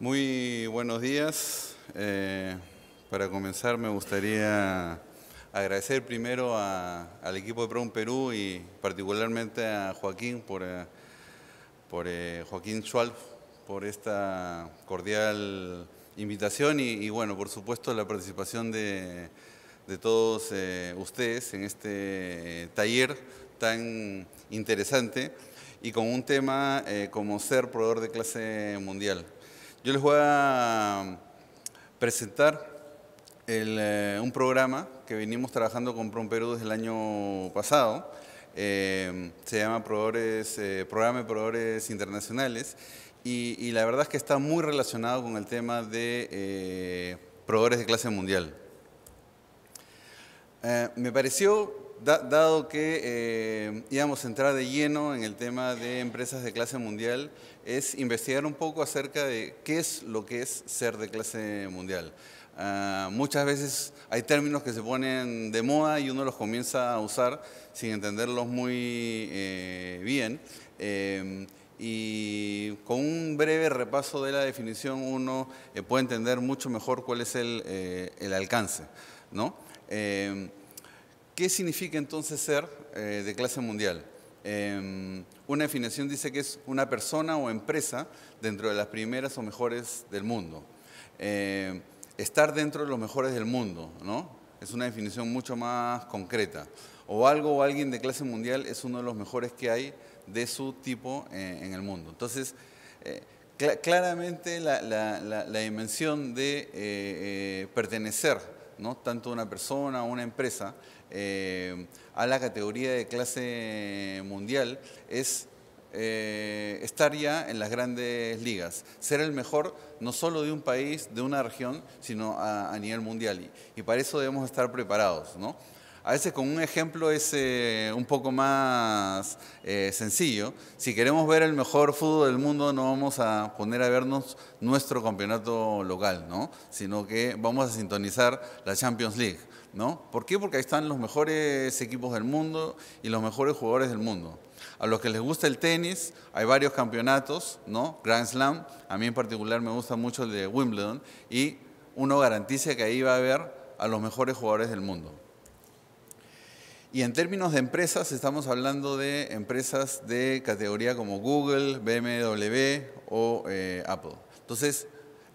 Muy buenos días. Eh, para comenzar me gustaría agradecer primero al equipo de Prom Perú y particularmente a Joaquín por, eh, por eh, Joaquín Schwalf por esta cordial invitación y, bueno, por supuesto la participación de, todos ustedes en este taller tan interesante y con un tema como ser proveedor de clase mundial. Yo les voy a presentar eh, un programa que venimos trabajando con perú desde el año pasado. Eh, se llama proveedores, eh, Programa de Proveedores Internacionales y, y, la verdad es que está muy relacionado con el tema de proveedores de clase mundial. me pareció dado que eh, íbamos a entrar de lleno en el tema de empresas de clase mundial, es investigar un poco acerca de qué es lo que es ser de clase mundial. Ah, muchas veces hay términos que se ponen de moda y uno los comienza a usar sin entenderlos muy eh, bien. Eh, y con un breve repaso de la definición uno puede entender mucho mejor cuál es el, el alcance. ¿no? ¿Qué significa entonces ser eh, de clase mundial? Em, una definición dice que es una persona o empresa dentro de las primeras o mejores del mundo. Em, estar dentro de los mejores del mundo, ¿no? Es una definición mucho más concreta. O algo o alguien de clase mundial es uno de los mejores que hay de su tipo eh, en el mundo. Entonces, eh, claramente la, dimensión de pertenecer, ¿no? Tanto a una persona o una empresa, eh, a la categoría de clase mundial es eh, estar ya en las grandes ligas, ser el mejor no solo de un país, de una región, sino a, nivel mundial. Y, para eso debemos estar preparados. ¿no? A veces con un ejemplo es eh, un poco más sencillo. Si queremos ver el mejor fútbol del mundo, no vamos a poner a vernos nuestro campeonato local, ¿no? sino que vamos a sintonizar la Champions League ¿no? ¿Por qué? Porque ahí están los mejores equipos del mundo y los mejores jugadores del mundo. A los que les gusta el tenis, hay varios campeonatos, ¿no? Grand Slam, a mí en particular me gusta mucho el de Wimbledon, y uno garantiza que ahí va a haber a los mejores jugadores del mundo. Y en términos de empresas, estamos hablando de empresas de categoría como Google, BMW o eh, Apple. Entonces,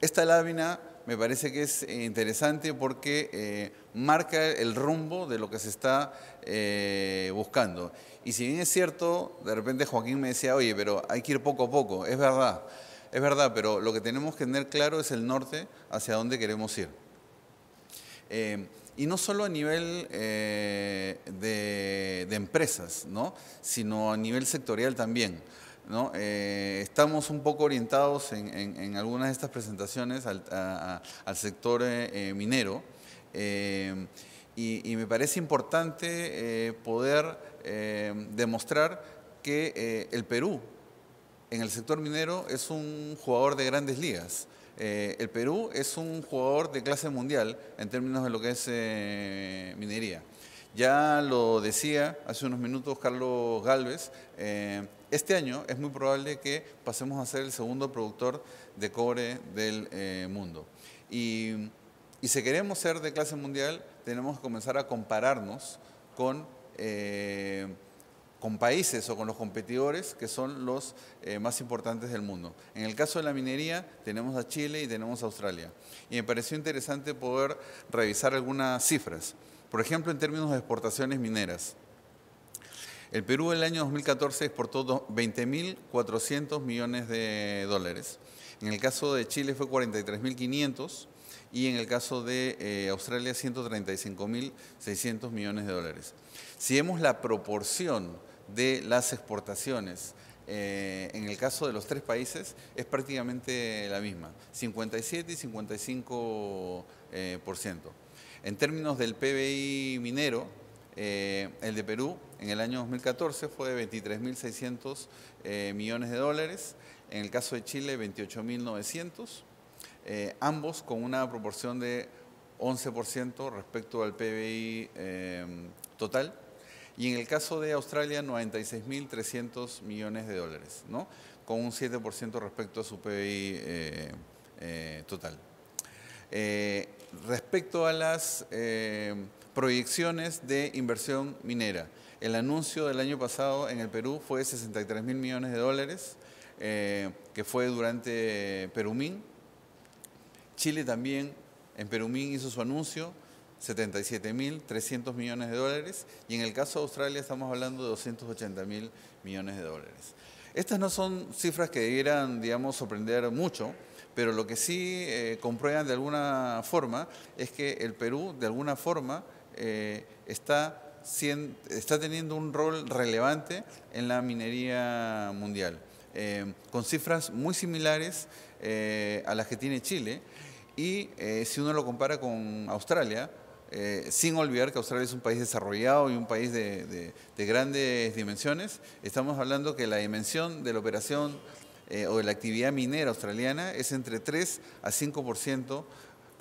esta lámina me parece que es eh, interesante porque eh, marca el rumbo de lo que se está eh, buscando. Y si bien es cierto, de repente Joaquín me decía, oye, pero hay que ir poco a poco, es verdad, es verdad, pero lo que tenemos que tener claro es el norte hacia dónde queremos ir. y no solo a nivel de, de empresas, ¿no? sino a nivel sectorial también. Eh, estamos un poco orientados en, algunas de estas presentaciones al, sector eh, eh, minero y, y, me parece importante poder demostrar que el Perú en el sector minero es un jugador de grandes ligas. el Perú es un jugador de clase mundial en términos de lo que es minería. Ya lo decía hace unos minutos Carlos Galvez, este año es muy probable que pasemos a ser el segundo productor de cobre del eh, mundo. Y, si queremos ser de clase mundial, tenemos que comenzar a compararnos con, eh, con países o con los competidores que son los eh, más importantes del mundo. En el caso de la minería, tenemos a Chile y tenemos a Australia. Y me pareció interesante poder revisar algunas cifras. Por ejemplo, en términos de exportaciones mineras. El Perú en el año 2014 exportó 20.400 millones de dólares. En el caso de Chile fue 43.500 y en el caso de eh, Australia 135.600 millones de dólares. Si vemos la proporción de las exportaciones eh, en el caso de los tres países es prácticamente la misma, 57 y 55%. Eh, por ciento. En términos del PBI minero, eh, el de Perú en el año 2014 fue de 23.600 eh, millones de dólares, en el caso de Chile 28.900, eh, ambos con una proporción de 11% respecto al PBI total. Y en el caso de Australia, 96.300 millones de dólares, ¿no? con un 7% respecto a su PBI total. respecto a las Proyecciones de inversión minera. El anuncio del año pasado en el Perú fue de 63 mil millones de dólares, eh, que fue durante Perumín. Chile también en Perumín hizo su anuncio, 77.300 millones de dólares, y en el caso de Australia estamos hablando de 280.000 millones de dólares. Estas no son cifras que debieran, digamos, sorprender mucho, pero lo que sí eh, comprueban de alguna forma es que el Perú, de alguna forma, eh, está, teniendo un rol relevante en la minería mundial, eh, con cifras muy similares eh, a las que tiene Chile. Y si uno lo compara con Australia, sin olvidar que Australia es un país desarrollado y un país de, grandes dimensiones, estamos hablando que la dimensión de la operación o de la actividad minera australiana es entre 3 a 5%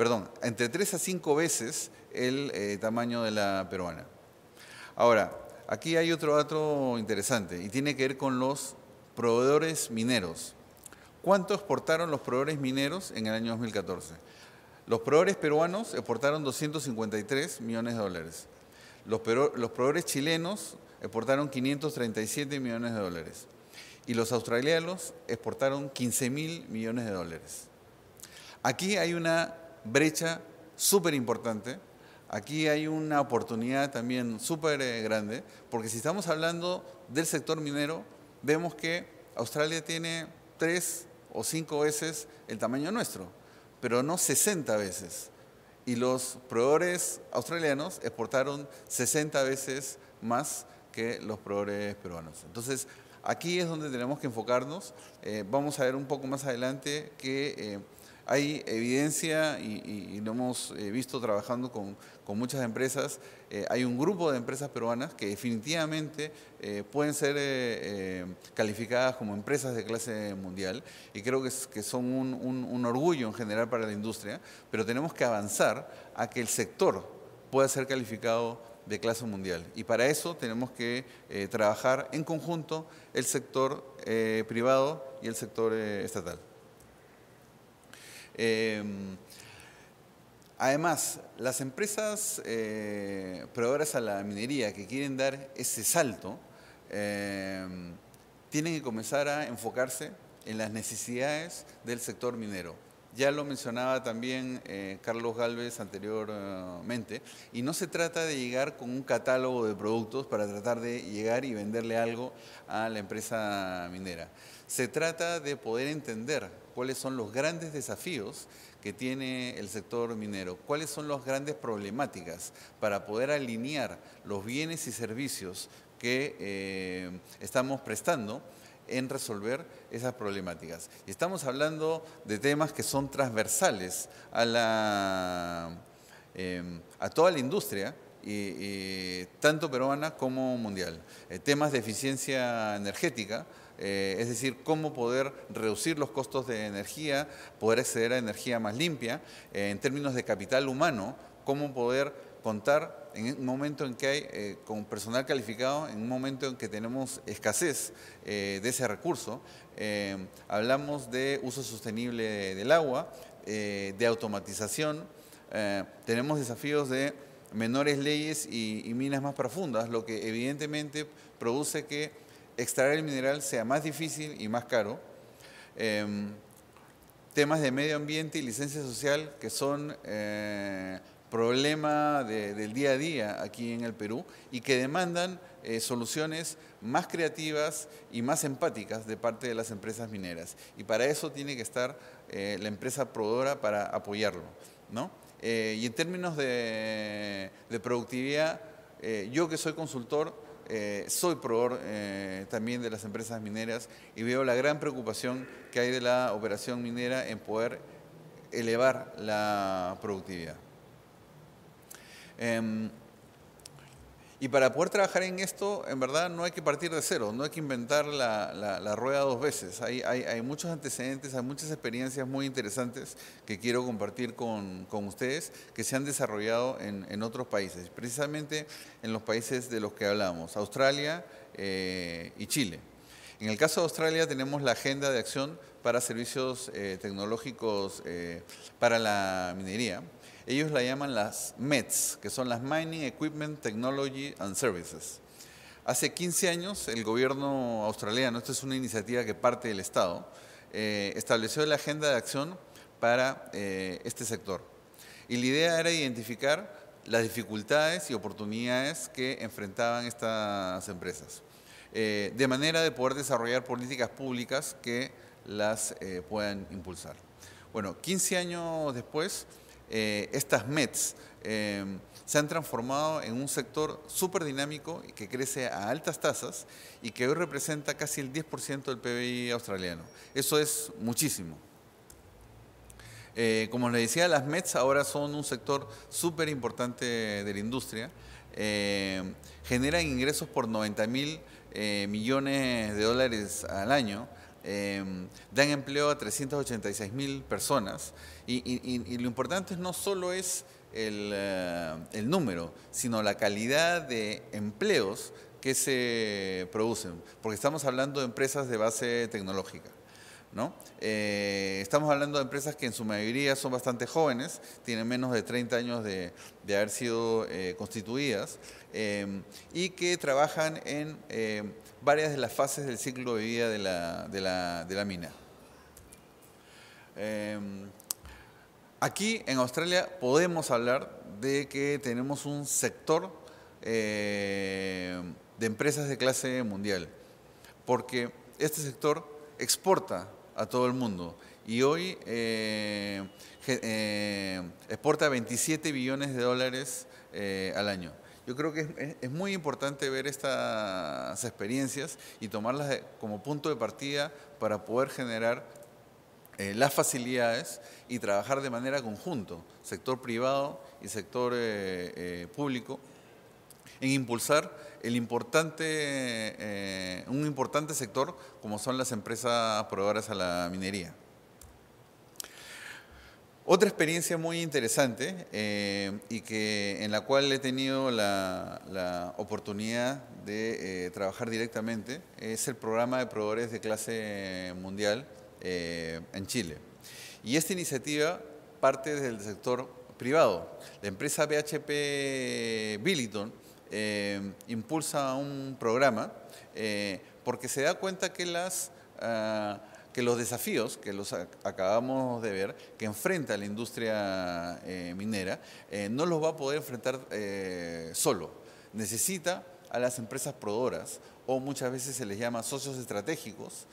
perdón, entre 3 a 5 veces el eh, tamaño de la peruana. Ahora, aquí hay otro dato interesante y tiene que ver con los proveedores mineros. ¿Cuánto exportaron los proveedores mineros en el año 2014? Los proveedores peruanos exportaron 253 millones de dólares. Los, los proveedores chilenos exportaron 537 millones de dólares. Y los australianos exportaron 15 mil millones de dólares. Aquí hay una brecha súper importante. Aquí hay una oportunidad también súper eh, grande, porque si estamos hablando del sector minero, vemos que Australia tiene tres o cinco veces el tamaño nuestro, pero no 60 veces. Y los proveedores australianos exportaron 60 veces más que los proveedores peruanos. Entonces, aquí es donde tenemos que enfocarnos. Eh, vamos a ver un poco más adelante que... Eh, hay evidencia y, lo hemos eh, visto trabajando con, muchas empresas. Eh, hay un grupo de empresas peruanas que definitivamente eh, pueden ser calificadas como empresas de clase mundial y creo que, son un, orgullo en general para la industria, pero tenemos que avanzar a que el sector pueda ser calificado de clase mundial. Y para eso tenemos que trabajar en conjunto el sector privado y el sector estatal. Em, además, las empresas eh, proveedoras a la minería que quieren dar ese salto, em, tienen que comenzar a enfocarse en las necesidades del sector minero. Ya lo mencionaba también eh, Carlos Galvez anteriormente, y no se trata de llegar con un catálogo de productos para tratar de llegar y venderle algo a la empresa minera. Se trata de poder entender cuáles son los grandes desafíos que tiene el sector minero, cuáles son las grandes problemáticas para poder alinear los bienes y servicios que eh, estamos prestando en resolver esas problemáticas. Y estamos hablando de temas que son transversales a, la, eh, a toda la industria, y, tanto peruana como mundial. Eh, temas de eficiencia energética, eh, es decir, cómo poder reducir los costos de energía, poder acceder a energía más limpia, en términos de capital humano, cómo poder contar en un momento en que hay eh, con personal calificado, en un momento en que tenemos escasez eh, de ese recurso. Eh, hablamos de uso sostenible del agua, de automatización, tenemos desafíos de menores leyes y, minas más profundas, lo que evidentemente produce que extraer el mineral sea más difícil y más caro. Em, temas de medio ambiente y licencia social que son problema del día a día aquí en el Perú y que demandan eh, soluciones más creativas y más empáticas de parte de las empresas mineras. Y para eso tiene que estar eh, la empresa proveedora para apoyarlo. Eh, y en términos de, productividad, yo que soy consultor, soy proveedor también de las empresas mineras y veo la gran preocupación que hay de la operación minera en poder elevar la productividad. Em, y para poder trabajar en esto, en verdad no hay que partir de cero, no hay que inventar la, rueda dos veces. Hay, muchos antecedentes, hay muchas experiencias muy interesantes que quiero compartir con, ustedes que se han desarrollado en, otros países, precisamente en los países de los que hablamos, Australia eh, y Chile. En el caso de Australia tenemos la agenda de acción para servicios eh, tecnológicos eh, para la minería ellos la llaman las METS, que son las Mining Equipment Technology and Services. Hace 15 años el gobierno australiano, esta es una iniciativa que parte del Estado, eh, estableció la agenda de acción para eh, este sector. Y la idea era identificar las dificultades y oportunidades que enfrentaban estas empresas, eh, de manera de poder desarrollar políticas públicas que las puedan impulsar. Bueno, 15 años después, eh, estas METs eh, se han transformado en un sector súper dinámico que crece a altas tasas y que hoy representa casi el 10% del PBI australiano. Eso es muchísimo. Eh, como les decía, las METs ahora son un sector súper importante de la industria. generan ingresos por 90 mil millones de dólares al año Em, dan empleo a 386 mil personas. Y, lo importante no solo es eh, el, número, sino la calidad de empleos que se producen, porque estamos hablando de empresas de base tecnológica. ¿No? Eh, estamos hablando de empresas que en su mayoría son bastante jóvenes, tienen menos de 30 años de, haber sido eh, constituidas em, y que trabajan en em, varias de las fases del ciclo de vida de la, de la, de la mina. Em, aquí en Australia podemos hablar de que tenemos un sector eh, de empresas de clase mundial, porque este sector exporta a todo el mundo y hoy eh, eh, exporta 27 billones de dólares al año. Yo creo que es, muy importante ver estas experiencias y tomarlas como punto de partida para poder generar eh, las facilidades y trabajar de manera conjunta, sector privado y sector eh, eh, público, en impulsar un importante sector como son las empresas proveedoras a la minería. Otra experiencia muy interesante eh, y que, en la cual he tenido la, oportunidad de eh, trabajar directamente es el programa de proveedores de clase mundial eh, en Chile. Y esta iniciativa parte del sector privado. La empresa BHP Billiton impulsa un programa porque se da cuenta que las... Ah, que los desafíos que los acabamos de ver, que enfrenta la industria eh, minera, eh, no los va a poder enfrentar eh, solo. Necesita a las empresas prodoras o muchas veces se les llama socios estratégicos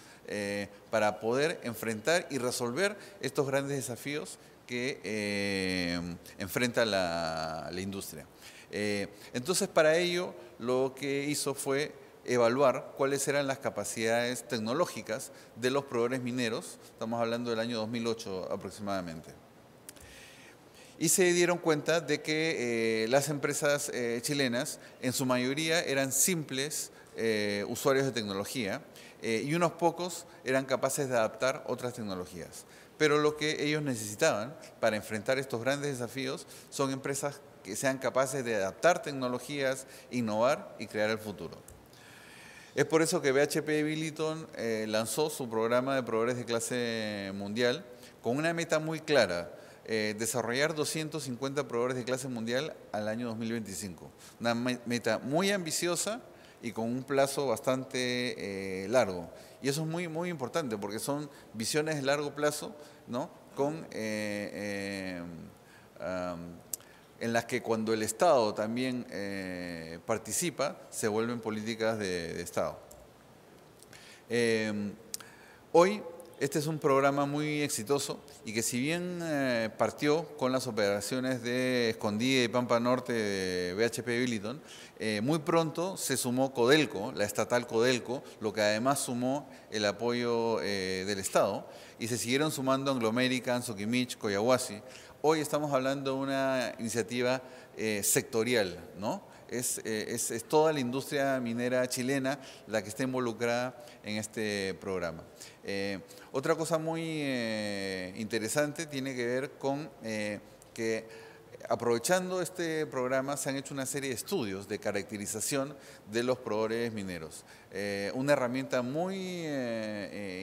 para poder enfrentar y resolver estos grandes desafíos que enfrenta la industria. entonces, para ello, lo que hizo fue evaluar cuáles eran las capacidades tecnológicas de los proveedores mineros, estamos hablando del año 2008 aproximadamente. Y se dieron cuenta de que eh, las empresas eh, chilenas en su mayoría eran simples eh, usuarios de tecnología y unos pocos eran capaces de adaptar otras tecnologías. Pero lo que ellos necesitaban para enfrentar estos grandes desafíos son empresas que sean capaces de adaptar tecnologías, innovar y crear el futuro. Es por eso que BHP Billiton eh, lanzó su programa de proveedores de clase mundial con una meta muy clara, eh, desarrollar 250 proveedores de clase mundial al año 2025. Una meta muy ambiciosa y con un plazo bastante eh, largo. Y eso es muy, muy importante porque son visiones de largo plazo, ¿no? Con en las que cuando el Estado también eh, participa, se vuelven políticas de, Estado. Eh, hoy, este es un programa muy exitoso y que si bien eh, partió con las operaciones de Escondida y Pampa Norte de BHP Billiton, muy pronto se sumó Codelco, la estatal Codelco, lo que además sumó el apoyo del Estado, y se siguieron sumando Anglo American, Coyahuasi, Hoy estamos hablando de una iniciativa eh, sectorial, ¿no? Eh, es, toda la industria minera chilena la que está involucrada en este programa. Eh, otra cosa muy interesante tiene que ver con que aprovechando este programa se han hecho una serie de estudios de caracterización de los proveedores mineros. una herramienta muy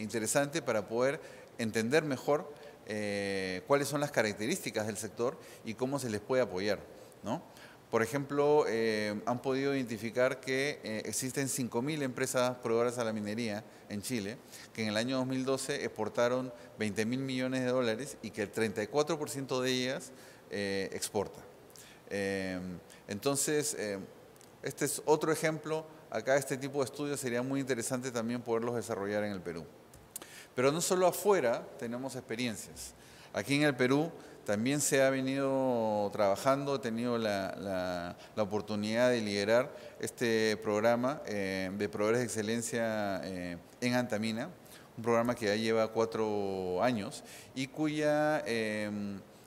interesante para poder entender mejor eh, cuáles son las características del sector y cómo se les puede apoyar. ¿no? Por ejemplo, eh, han podido identificar que eh, existen 5.000 empresas proveedoras a la minería en Chile, que en el año 2012 exportaron 20.000 millones de dólares y que el 34% de ellas exporta. entonces, este es otro ejemplo. Acá este tipo de estudios sería muy interesante también poderlos desarrollar en el Perú. Pero no solo afuera tenemos experiencias. Aquí en el Perú también se ha venido trabajando, he tenido la, la, oportunidad de liderar este programa eh, de proveedores de excelencia eh, en Antamina, un programa que ya lleva cuatro años y cuya eh,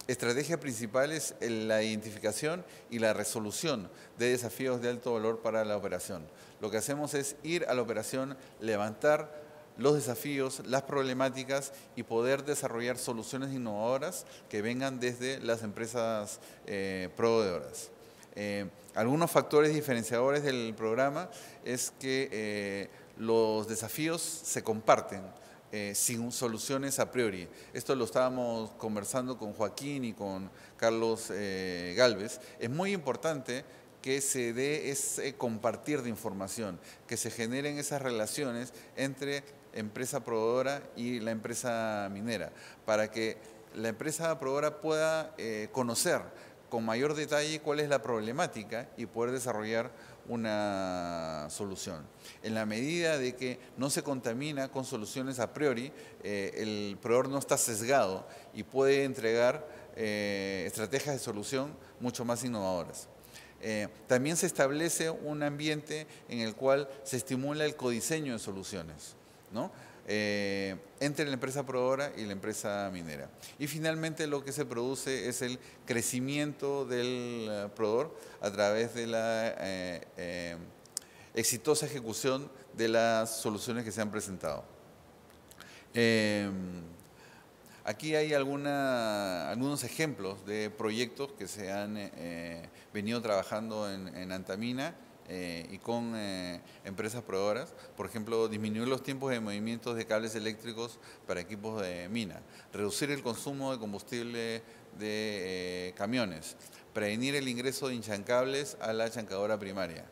estrategia principal es la identificación y la resolución de desafíos de alto valor para la operación. Lo que hacemos es ir a la operación, levantar los desafíos, las problemáticas y poder desarrollar soluciones innovadoras que vengan desde las empresas eh, proveedoras. Eh, algunos factores diferenciadores del programa es que eh, los desafíos se comparten. sin soluciones a priori. Esto lo estábamos conversando con Joaquín y con Carlos Galvez. Es muy importante que se dé ese compartir de información, que se generen esas relaciones entre empresa proveedora y la empresa minera, para que la empresa proveedora pueda eh, conocer con mayor detalle cuál es la problemática y poder desarrollar una solución. En la medida de que no se contamina con soluciones a priori, eh, el proveedor no está sesgado y puede entregar eh, estrategias de solución mucho más innovadoras. también se establece un ambiente en el cual se estimula el codiseño de soluciones. Eh, entre la empresa proveedora y la empresa minera. Y finalmente lo que se produce es el crecimiento del eh, proveedor a través de la eh, exitosa ejecución de las soluciones que se han presentado. Aquí hay algunos ejemplos de proyectos que se han venido trabajando en Antamina eh, y con eh, empresas proveedoras. Por ejemplo, disminuir los tiempos de movimientos de cables eléctricos para equipos de mina, reducir el consumo de combustible de eh, camiones, prevenir el ingreso de hinchancables a la chancadora primaria.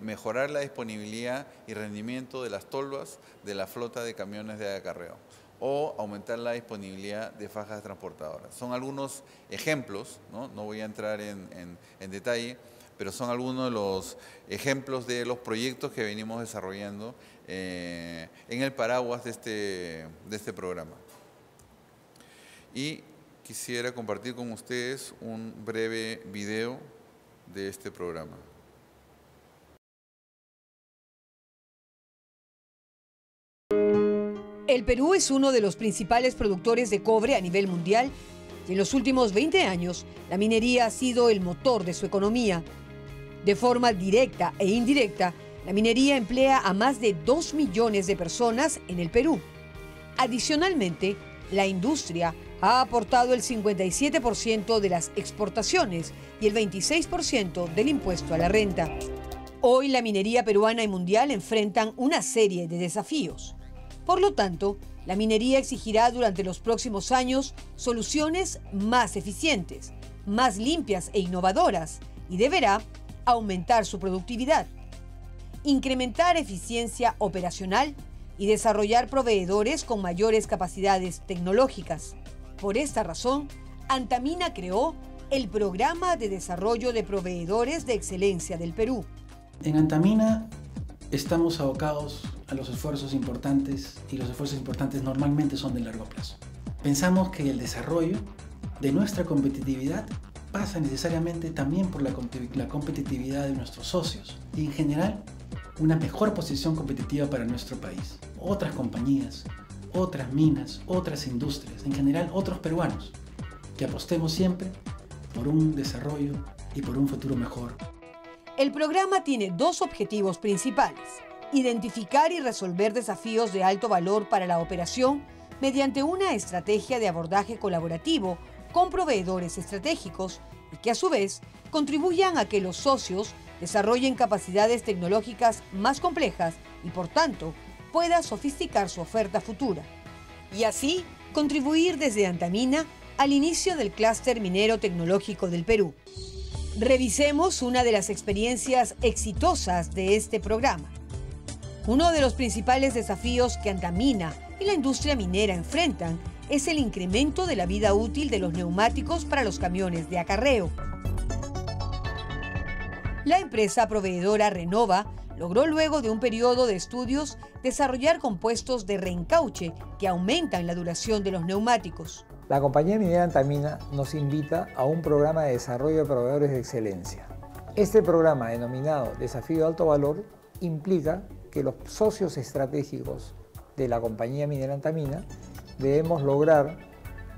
mejorar la disponibilidad y rendimiento de las tolvas de la flota de camiones de acarreo o aumentar la disponibilidad de fajas transportadoras. Son algunos ejemplos, no, voy a entrar en detalle, pero son algunos de los ejemplos de los proyectos que venimos desarrollando eh, en el paraguas de este, de este programa. Y quisiera compartir con ustedes un breve video de este programa. El Perú es uno de los principales productores de cobre a nivel mundial y en los últimos 20 años la minería ha sido el motor de su economía. De forma directa e indirecta, la minería emplea a más de 2 millones de personas en el Perú. Adicionalmente, la industria ha aportado el 57% de las exportaciones y el 26% del impuesto a la renta. Hoy la minería peruana y mundial enfrentan una serie de desafíos. Por lo tanto, la minería exigirá durante los próximos años soluciones más eficientes, más limpias e innovadoras y deberá aumentar su productividad, incrementar eficiencia operacional y desarrollar proveedores con mayores capacidades tecnológicas. Por esta razón, Antamina creó el Programa de Desarrollo de Proveedores de Excelencia del Perú. En Antamina estamos abocados a los esfuerzos importantes y los esfuerzos importantes normalmente son de largo plazo. Pensamos que el desarrollo de nuestra competitividad pasa necesariamente también por la, competitividad de nuestros socios y en general una mejor posición competitiva para nuestro país, otras compañías, otras minas, otras industrias, en general otros peruanos, que apostemos siempre por un desarrollo y por un futuro mejor. El programa tiene dos objetivos principales, identificar y resolver desafíos de alto valor para la operación mediante una estrategia de abordaje colaborativo con proveedores estratégicos y que a su vez contribuyan a que los socios desarrollen capacidades tecnológicas más complejas y por tanto pueda sofisticar su oferta futura. Y así contribuir desde Antamina al inicio del clúster minero tecnológico del Perú. Revisemos una de las experiencias exitosas de este programa. Uno de los principales desafíos que Antamina y la industria minera enfrentan es el incremento de la vida útil de los neumáticos para los camiones de acarreo. La empresa proveedora Renova logró luego de un periodo de estudios desarrollar compuestos de reencauche que aumentan la duración de los neumáticos. La compañía minera Antamina nos invita a un programa de desarrollo de proveedores de excelencia. Este programa, denominado Desafío de Alto Valor, implica que los socios estratégicos de la compañía minera Antamina debemos lograr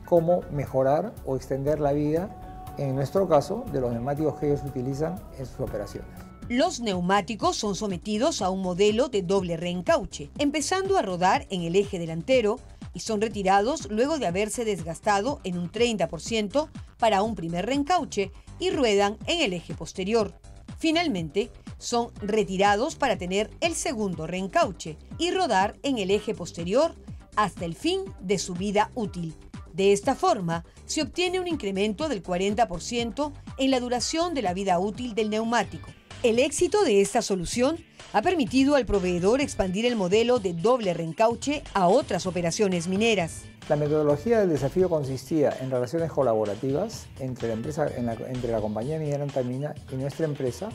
cómo mejorar o extender la vida, en nuestro caso, de los neumáticos que ellos utilizan en sus operaciones. Los neumáticos son sometidos a un modelo de doble reencauche, empezando a rodar en el eje delantero y son retirados luego de haberse desgastado en un 30% para un primer reencauche y ruedan en el eje posterior. Finalmente, son retirados para tener el segundo reencauche y rodar en el eje posterior hasta el fin de su vida útil. De esta forma, se obtiene un incremento del 40% en la duración de la vida útil del neumático. El éxito de esta solución ha permitido al proveedor expandir el modelo de doble reencauche a otras operaciones mineras. La metodología del desafío consistía en relaciones colaborativas entre la, empresa, entre la compañía minera Antamina y nuestra empresa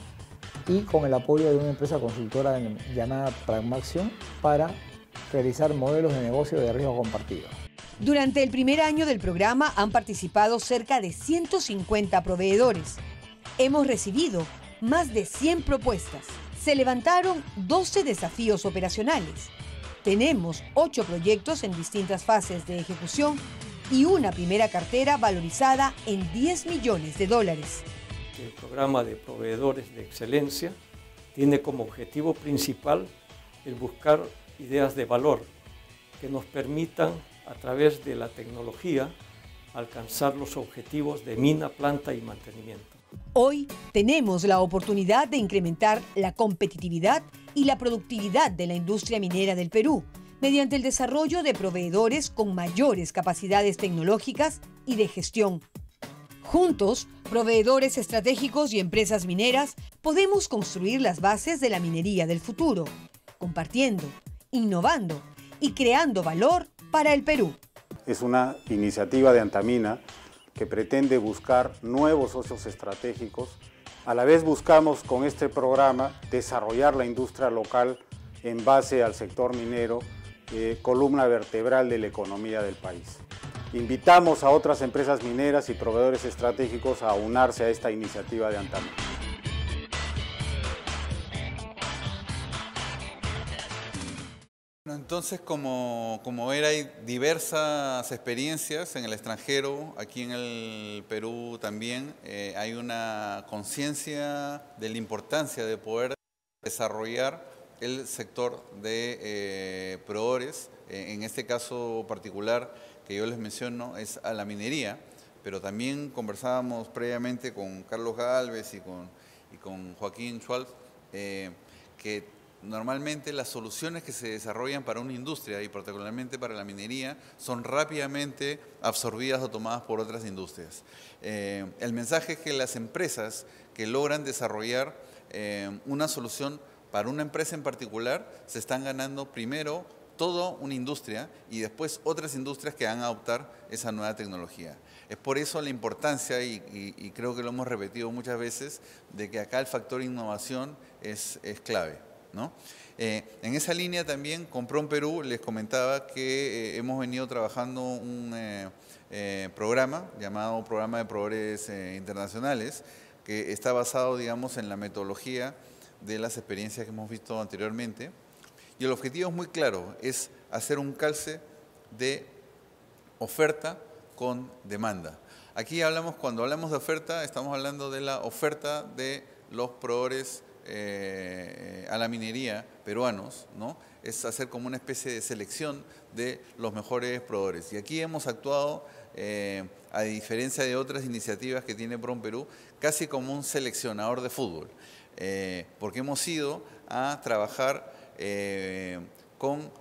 y con el apoyo de una empresa consultora llamada Pragmaxion para realizar modelos de negocio de riesgo compartido. Durante el primer año del programa han participado cerca de 150 proveedores. Hemos recibido más de 100 propuestas. Se levantaron 12 desafíos operacionales. Tenemos 8 proyectos en distintas fases de ejecución y una primera cartera valorizada en 10 millones de dólares. El programa de proveedores de excelencia tiene como objetivo principal el buscar ideas de valor que nos permitan, a través de la tecnología, alcanzar los objetivos de mina, planta y mantenimiento. Hoy tenemos la oportunidad de incrementar la competitividad y la productividad de la industria minera del Perú mediante el desarrollo de proveedores con mayores capacidades tecnológicas y de gestión. Juntos, proveedores estratégicos y empresas mineras, podemos construir las bases de la minería del futuro, compartiendo innovando y creando valor para el Perú. Es una iniciativa de Antamina que pretende buscar nuevos socios estratégicos. A la vez buscamos con este programa desarrollar la industria local en base al sector minero, eh, columna vertebral de la economía del país. Invitamos a otras empresas mineras y proveedores estratégicos a unarse a esta iniciativa de Antamina. Entonces, como, ver, hay diversas experiencias en el extranjero, aquí en el Perú también, eh, hay una conciencia de la importancia de poder desarrollar el sector de eh, proores, eh, en este caso particular que yo les menciono es a la minería, pero también conversábamos previamente con Carlos Galvez y con, y con Joaquín Schwalb, eh, que Normalmente las soluciones que se desarrollan para una industria y particularmente para la minería son rápidamente absorbidas o tomadas por otras industrias. Eh, el mensaje es que las empresas que logran desarrollar eh, una solución para una empresa en particular se están ganando primero toda una industria y después otras industrias que van a adoptar esa nueva tecnología. Es por eso la importancia, y, creo que lo hemos repetido muchas veces, de que acá el factor innovación es clave. ¿no? Eh, en esa línea también, con Perú, les comentaba que eh, hemos venido trabajando un eh, programa llamado Programa de Proveedores Internacionales, que está basado, digamos, en la metodología de las experiencias que hemos visto anteriormente. Y el objetivo es muy claro, es hacer un calce de oferta con demanda. Aquí hablamos, cuando hablamos de oferta, estamos hablando de la oferta de los proveedores eh, a la minería peruanos, ¿no? es hacer como una especie de selección de los mejores proveedores. Y aquí hemos actuado, eh, a diferencia de otras iniciativas que tiene PROM Perú, casi como un seleccionador de fútbol, eh, porque hemos ido a trabajar con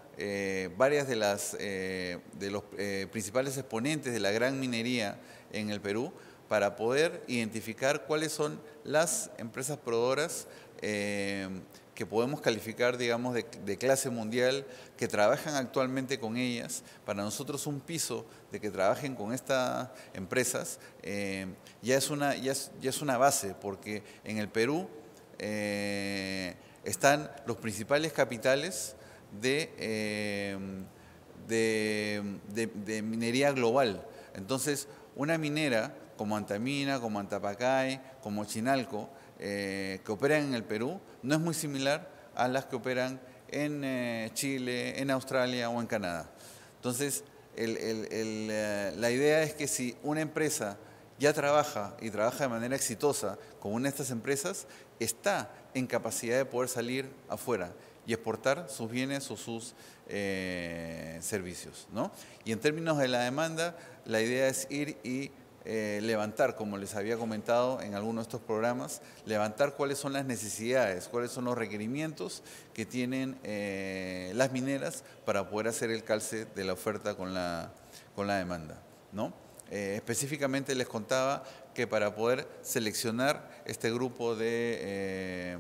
varias de las de los principales exponentes de la gran minería en el Perú para poder identificar cuáles son las empresas proveedoras Em, que podemos calificar, digamos, de, clase mundial, que trabajan actualmente con ellas. Para nosotros un piso de que trabajen con estas empresas em, ya, es una, ya, es, una, base, porque en el Perú eh, están los principales capitales em, de, de minería global. Entonces, una minera como Antamina, como Antapacay, como Chinalco, eh, que operan en el Perú no es muy similar a las que operan en eh, Chile, en Australia o en Canadá. Entonces, eh, la idea es que si una empresa ya trabaja y trabaja de manera exitosa con una de estas empresas, está en capacidad de poder salir afuera y exportar sus bienes o sus servicios. Y en términos de la demanda, la idea es ir y eh, levantar, como les había comentado en algunos de estos programas, levantar cuáles son las necesidades, cuáles son los requerimientos que tienen eh, las mineras para poder hacer el calce de la oferta con la, con la demanda. ¿no? Eh, específicamente les contaba que para poder seleccionar este grupo de,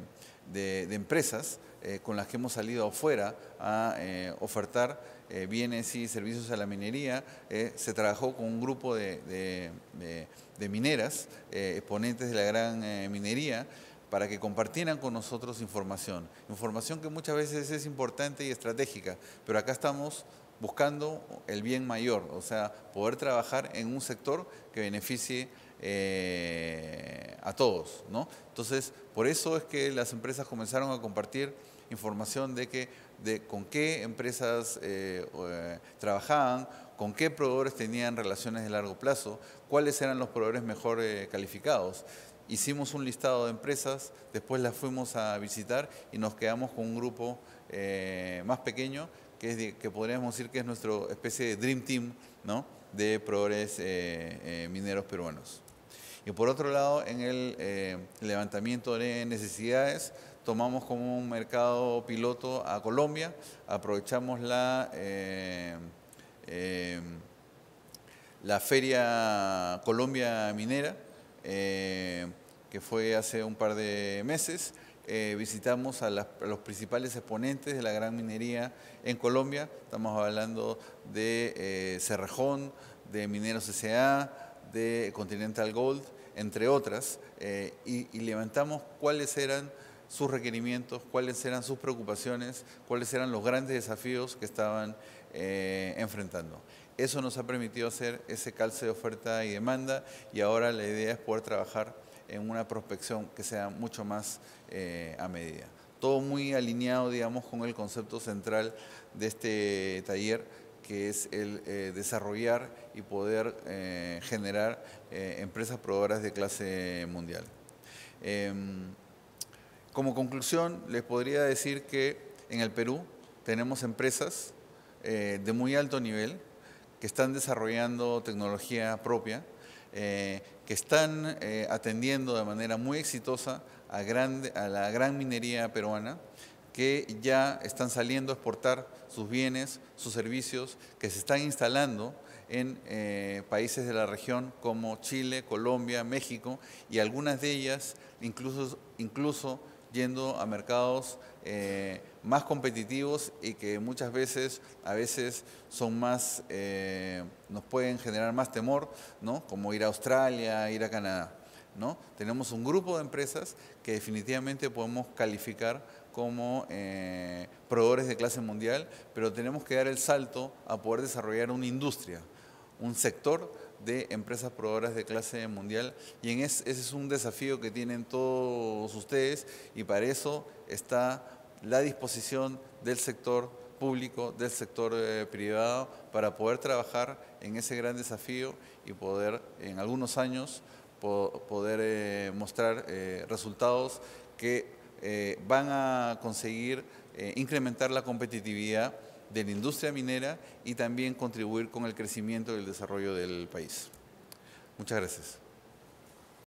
de empresas con las que hemos salido afuera a ofertar, eh, bienes y servicios a la minería, eh, se trabajó con un grupo de, mineras, eh, exponentes de la gran minería, para que compartieran con nosotros información. Información que muchas veces es importante y estratégica, pero acá estamos buscando el bien mayor, o sea, poder trabajar en un sector que beneficie a todos, ¿no? Entonces, por eso es que las empresas comenzaron a compartir información de que de con qué empresas eh, eh, trabajaban, con qué proveedores tenían relaciones de largo plazo, cuáles eran los proveedores mejor eh, calificados. Hicimos un listado de empresas, después las fuimos a visitar y nos quedamos con un grupo más pequeño, que, es que podríamos decir que es nuestra especie de Dream Team de proveedores mineros peruanos. Y por otro lado, en el levantamiento de necesidades, tomamos como un mercado piloto a Colombia, aprovechamos la, eh, eh, la Feria Colombia Minera, eh, que fue hace un par de meses. visitamos a, los principales exponentes de la gran minería en Colombia. Estamos hablando de Cerrejón, de Mineros S.A., de Continental Gold, entre otras, y levantamos cuáles eran sus requerimientos, cuáles eran sus preocupaciones, cuáles eran los grandes desafíos que estaban eh, enfrentando. Eso nos ha permitido hacer ese calce de oferta y demanda y ahora la idea es poder trabajar en una prospección que sea mucho más eh, a medida. Todo muy alineado, digamos, con el concepto central de este taller, que es el eh, desarrollar y poder generar empresas proveedoras de clase mundial. Em, como conclusión, les podría decir que en el Perú tenemos empresas eh, de muy alto nivel que están desarrollando tecnología propia, eh, que están eh, atendiendo de manera muy exitosa a, la gran minería peruana, que ya están saliendo a exportar sus bienes, sus servicios, que se están instalando en países de la región como Chile, Colombia, México, y algunas de ellas incluso, incluso yendo a mercados eh, más competitivos y que muchas veces, a veces son más, eh, nos pueden generar más temor, ¿no? Como ir a Australia, ir a Canadá, ¿no? Tenemos un grupo de empresas que definitivamente podemos calificar como eh, proveedores de clase mundial, pero tenemos que dar el salto a poder desarrollar una industria, un sector de empresas proveedoras de clase mundial y en ese es un desafío que tienen todos ustedes y para eso está la disposición del sector público, del sector eh, privado, para poder trabajar en ese gran desafío y poder en algunos años poder eh, mostrar eh, resultados que van a conseguir incrementar la competitividad de la industria minera y también contribuir con el crecimiento y el desarrollo del país. Muchas gracias.